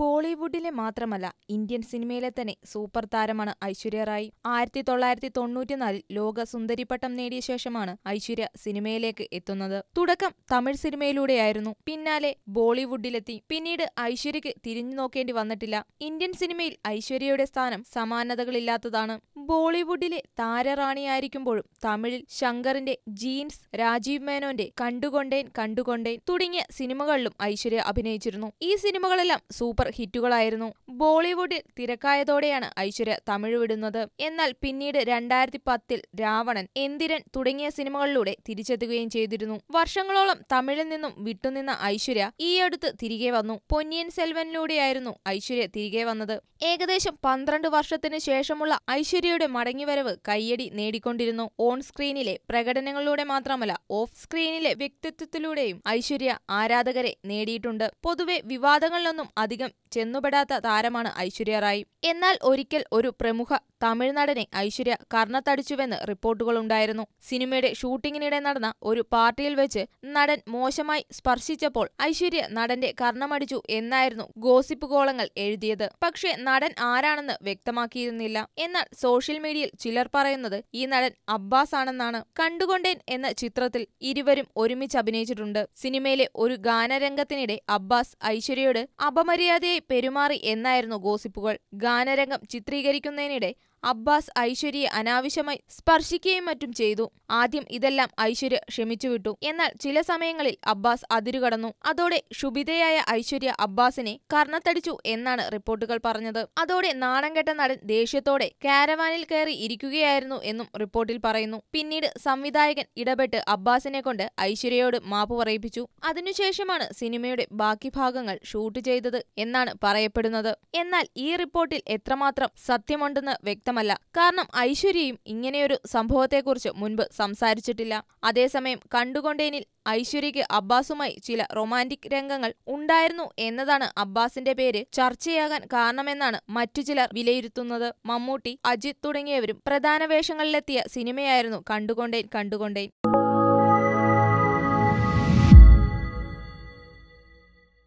ബോളിവുഡിലെ മാത്രമല്ല ഇന്ത്യൻ സിനിമയിലെ തന്നെ സൂപ്പർ താരമാണ് ഐശ്വര്യ റായ് ആയിരത്തി തൊള്ളായിരത്തി തൊണ്ണൂറ്റിനാലിൽ ലോക സുന്ദരിപ്പട്ടം നേടിയ ശേഷമാണ് ഐശ്വര്യ സിനിമയിലേക്ക് എത്തുന്നത് തുടക്കം തമിഴ് സിനിമയിലൂടെയായിരുന്നു പിന്നാലെ ബോളിവുഡിലെത്തി പിന്നീട് ഐശ്വര്യക്ക് തിരിഞ്ഞു നോക്കേണ്ടി വന്നിട്ടില്ല ഇന്ത്യൻ സിനിമയിൽ ഐശ്വര്യയുടെ സ്ഥാനം സമാനതകളില്ലാത്തതാണ് ബോളിവുഡിലെ താരറാണിയായിരിക്കുമ്പോഴും തമിഴിൽ ശങ്കറിന്റെ ജീൻസ് രാജീവ് മേനോന്റെ കണ്ടുകൊണ്ടേൻ കണ്ടുകൊണ്ടേൻ തുടങ്ങിയ സിനിമകളിലും ഐശ്വര്യ അഭിനയിച്ചിരുന്നു ഈ സിനിമകളെല്ലാം സൂപ്പർ ഹിറ്റുകളായിരുന്നു ബോളിവുഡിൽ തിരക്കായതോടെയാണ് ഐശ്വര്യ തമിഴ് വിടുന്നത് എന്നാൽ പിന്നീട് രണ്ടായിരത്തി പത്തിൽ രാവണൻ എന്തിരൻ തുടങ്ങിയ സിനിമകളിലൂടെ തിരിച്ചെത്തുകയും ചെയ്തിരുന്നു വർഷങ്ങളോളം തമിഴിൽ നിന്നും വിട്ടുനിന്ന ഐശ്വര്യ ഈയടുത്ത് തിരികെ വന്നു പൊന്നിയൻ സെൽവനിലൂടെയായിരുന്നു ഐശ്വര്യ തിരികെ വന്നത് ഏകദേശം പന്ത്രണ്ട് വർഷത്തിനു ശേഷമുള്ള ഐശ്വര്യ ഇന്ത്യയുടെ മടങ്ങിവരവ് കയ്യടി നേടിക്കൊണ്ടിരുന്നു ഓൺ സ്ക്രീനിലെ പ്രകടനങ്ങളിലൂടെ മാത്രമല്ല ഓഫ് സ്ക്രീനിലെ വ്യക്തിത്വത്തിലൂടെയും ഐശ്വര്യ ആരാധകരെ നേടിയിട്ടുണ്ട് പൊതുവെ വിവാദങ്ങളിലൊന്നും അധികം ചെന്നുപെടാത്ത താരമാണ് ഐശ്വര്യ റായ് എന്നാൽ ഒരിക്കൽ ഒരു പ്രമുഖ തമിഴ്നടനെ ഐശ്വര്യ കർണത്തടിച്ചുവെന്ന് റിപ്പോർട്ടുകളുണ്ടായിരുന്നു സിനിമയുടെ ഷൂട്ടിങ്ങിനിടെ നടന്ന ഒരു പാർട്ടിയിൽ വെച്ച് നടൻ മോശമായി സ്പർശിച്ചപ്പോൾ ഐശ്വര്യ നടന്റെ കർണമടിച്ചു എന്നായിരുന്നു ഗോസിപ്പ് കോളങ്ങൾ എഴുതിയത് പക്ഷേ നടൻ ആരാണെന്ന് വ്യക്തമാക്കിയിരുന്നില്ല എന്നാൽ സോഷ്യൽ മീഡിയയിൽ ചിലർ പറയുന്നത് ഈ നടൻ അബ്ബാസ് ആണെന്നാണ് കണ്ടുകൊണ്ടേൻ എന്ന ചിത്രത്തിൽ ഇരുവരും ഒരുമിച്ച് അഭിനയിച്ചിട്ടുണ്ട് സിനിമയിലെ ഒരു ഗാനരംഗത്തിനിടെ അബ്ബാസ് ഐശ്വര്യയോട് അപമര്യാദയായി പെരുമാറി എന്നായിരുന്നു ഗോസിപ്പുകൾ ഗാനരംഗം ചിത്രീകരിക്കുന്നതിനിടെ അബ്ബാസ് ഐശ്വര്യയെ അനാവശ്യമായി സ്പർശിക്കുകയും മറ്റും ചെയ്തു ആദ്യം ഇതെല്ലാം ഐശ്വര്യ ക്ഷമിച്ചുവിട്ടു എന്നാൽ ചില സമയങ്ങളിൽ അബ്ബാസ് അതിരുകടന്നു അതോടെ ക്ഷുഭിതയായ ഐശ്വര്യ അബ്ബാസിനെ കർണത്തടിച്ചു എന്നാണ് റിപ്പോർട്ടുകൾ പറഞ്ഞത് അതോടെ നാണംകെട്ട നടൻ ദേഷ്യത്തോടെ കാരവാനിൽ കയറി ഇരിക്കുകയായിരുന്നു എന്നും റിപ്പോർട്ടിൽ പറയുന്നു പിന്നീട് സംവിധായകൻ ഇടപെട്ട് അബ്ബാസിനെ കൊണ്ട് ഐശ്വര്യയോട് മാപ്പ് പറയിപ്പിച്ചു അതിനുശേഷമാണ് സിനിമയുടെ ബാക്കി ഭാഗങ്ങൾ ഷൂട്ട് ചെയ്തത് എന്നാണ് പറയപ്പെടുന്നത് എന്നാൽ ഈ റിപ്പോർട്ടിൽ എത്രമാത്രം സത്യമുണ്ടെന്ന് വ്യക്തം വ്യക്തമല്ല കാരണം ഐശ്വര്യയും ഇങ്ങനെയൊരു സംഭവത്തെക്കുറിച്ച് മുൻപ് സംസാരിച്ചിട്ടില്ല അതേസമയം കണ്ടുകൊണ്ടേനിൽ ഐശ്വര്യയ്ക്ക് അബ്ബാസുമായി ചില റൊമാൻറ്റിക് രംഗങ്ങൾ ഉണ്ടായിരുന്നു എന്നതാണ് അബ്ബാസിന്റെ പേര് ചർച്ചയാകാൻ കാരണമെന്നാണ് മറ്റു ചിലർ വിലയിരുത്തുന്നത് മമ്മൂട്ടി അജിത് തുടങ്ങിയവരും പ്രധാന വേഷങ്ങളിലെത്തിയ സിനിമയായിരുന്നു കണ്ടുകൊണ്ടേൻ കണ്ടുകൊണ്ടേൻ